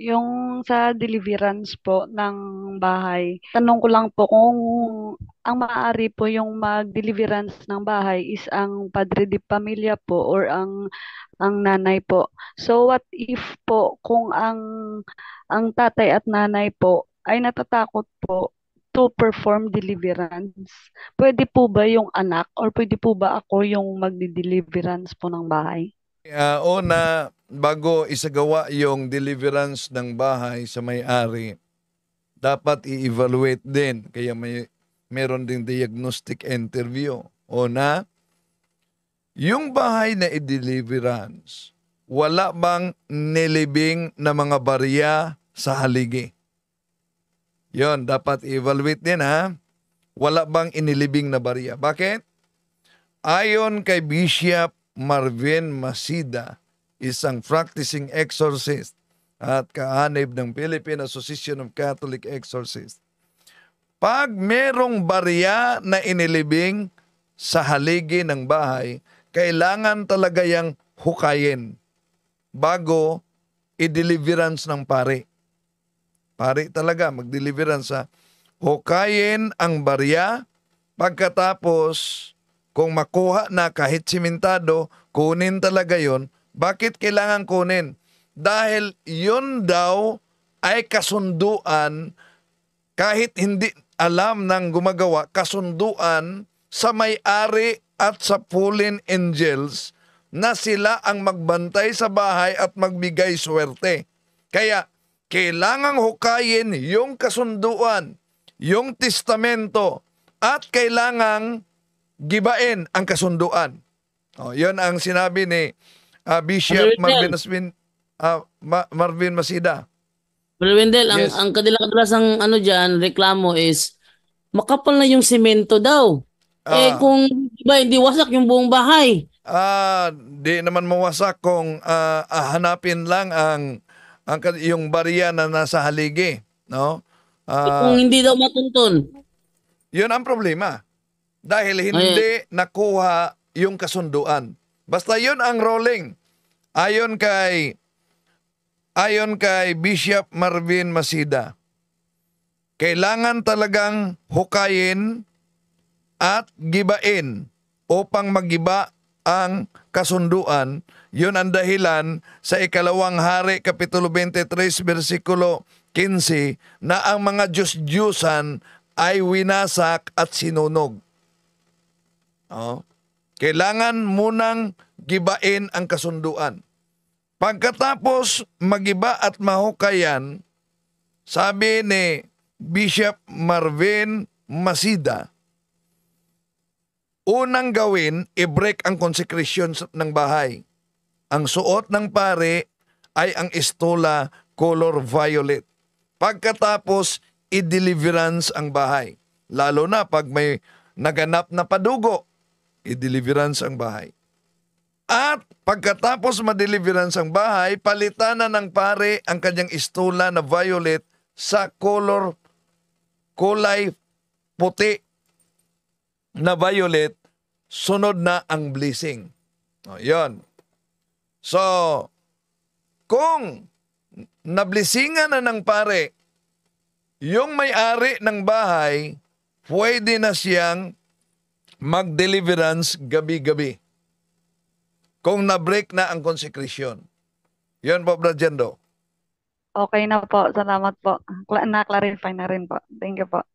Yung sa deliverance po ng bahay, tanong ko lang po kung ang maaari po yung mag-deliverance ng bahay is ang padre di pamilya po or ang ang nanay po. So what if po kung ang ang tatay at nanay po ay natatakot po to perform deliverance? Pwede po ba yung anak or pwede po ba ako yung magdi-deliverance po ng bahay? Uh, una, bago isagawa yung deliverance ng bahay sa may-ari, dapat i-evaluate din. Kaya may, meron ding diagnostic interview. O na, yung bahay na i-deliverance, wala bang nilibing na mga barya sa haligi? Yon, dapat i-evaluate din ha. Wala bang inilibing na barya? Bakit? Ayon kay Bishop Marvin Masida, isang practicing exorcist at kaanib ng Philippine Association of Catholic Exorcists. Pag merong barya na inilibing sa haligi ng bahay, kailangan talaga yang hukayin bago i-deliverance ng pare. Pare talaga, mag-deliverance ha. Hukayin ang barya, pagkatapos kung makuha na kahit simentado, kunin talaga yon bakit kailangan kunin? Dahil yun daw ay kasunduan kahit hindi alam ng gumagawa, kasunduan sa may-ari at sa fallen angels na sila ang magbantay sa bahay at magbigay swerte. Kaya, kailangang hukayin yung kasunduan, yung testamento, at kailangang gibain ang kasunduan. O, yun ang sinabi ni uh, Bishop Marvin Asmin, uh, ah, Ma- Marvin Masida. Pero Wendell, yes. ang, ang kanila kadalasang ano dyan, reklamo is, makapal na yung semento daw. Ah. eh kung diba, hindi wasak yung buong bahay. Ah, di naman mawasak kung ah, ah, hanapin lang ang, ang yung barya na nasa haligi, no? Eh, Ah, kung hindi daw matuntun. 'Yun ang problema. Dahil hindi nakuha yung kasunduan. Basta yon ang rolling. Ayon kay ayon kay Bishop Marvin Masida. Kailangan talagang hukayin at gibain upang magiba ang kasunduan. Yun ang dahilan sa ikalawang hari, Kapitulo 23, versikulo 15, na ang mga Diyos-Diyusan ay winasak at sinunog. Oh. Kailangan munang gibain ang kasunduan. Pagkatapos magiba at mahukayan, sabi ni Bishop Marvin Masida, unang gawin, i-break ang consecration ng bahay. Ang suot ng pare ay ang estola color violet. Pagkatapos, i-deliverance ang bahay. Lalo na pag may naganap na padugo i ideliverance ang bahay. At pagkatapos ma madeliverance ang bahay, palitan na ng pare ang kanyang istula na violet sa color kulay puti na violet, sunod na ang blessing. O, yun. So, kung nablesingan na ng pare, yung may-ari ng bahay, pwede na siyang mag-deliverance gabi-gabi. Kung na-break na ang consecration. Yun po, Brad Jendo. Okay na po. Salamat po. Na-clarify na rin po. Thank you po.